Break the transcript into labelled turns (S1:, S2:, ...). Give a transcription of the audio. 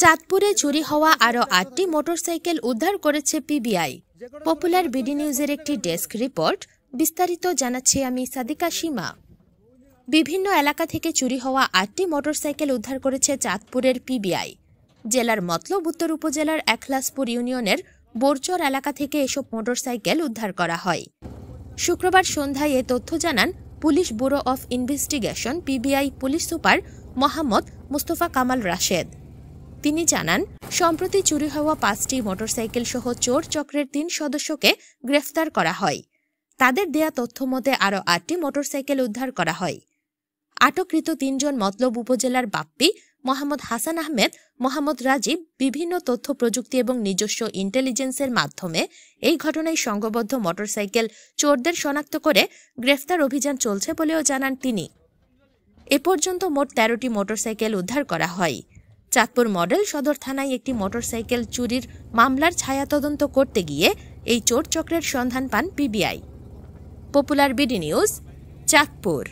S1: চাঁদপুরে চুরি হওয়া আরও আটটি মোটরসাইকেল উদ্ধার করেছে পিবিআই পপুলার বিডি নিউজের একটি ডেস্ক রিপোর্ট বিস্তারিত জানাচ্ছি আমি সাদিকা সীমা বিভিন্ন এলাকা থেকে চুরি হওয়া আটটি মোটরসাইকেল উদ্ধার করেছে চাঁদপুরের পিবিআই জেলার মতলব উত্তর উপজেলার একলাসপুর ইউনিয়নের বোরচর এলাকা থেকে এসব মোটরসাইকেল উদ্ধার করা হয় শুক্রবার সন্ধ্যায় এ তথ্য জানান police bureau of investigation PBI police super Mohammad Mustafa Kamal Rashed তিনি জানান সম্প্রতি চুরি হওয়া পাঁচটি মোটরসাইকেল সহ চোর চক্রের তিন সদস্যকে গ্রেফতার করা হয় তাদের দেয়া তথ্য মতে আরও আটটি মোটরসাইকেল উদ্ধার করা হয় আটককৃত তিনজন মতলব উপজেলার বাপ্পি মোহাম্মদ হাসান আহমেদ মোহাম্মদ রাজীব বিভিন্ন তথ্য প্রযুক্তি এবং নিজস্ব ইন্টেলিজেন্সের মাধ্যমে এই ঘটনায় সংঘবদ্ধ মোটরসাইকেল চোরদের শনাক্ত করে গ্রেফতার অভিযান চলছে বলেও জানান তিনি এ পর্যন্ত মোট তেরোটি মোটরসাইকেল উদ্ধার করা হয় চাঁদপুর মডেল সদর থানায় একটি মোটরসাইকেল চুরির মামলার ছায়া তদন্ত করতে গিয়ে এই চোর চক্রের সন্ধান পান PBI popular BD news Chandpur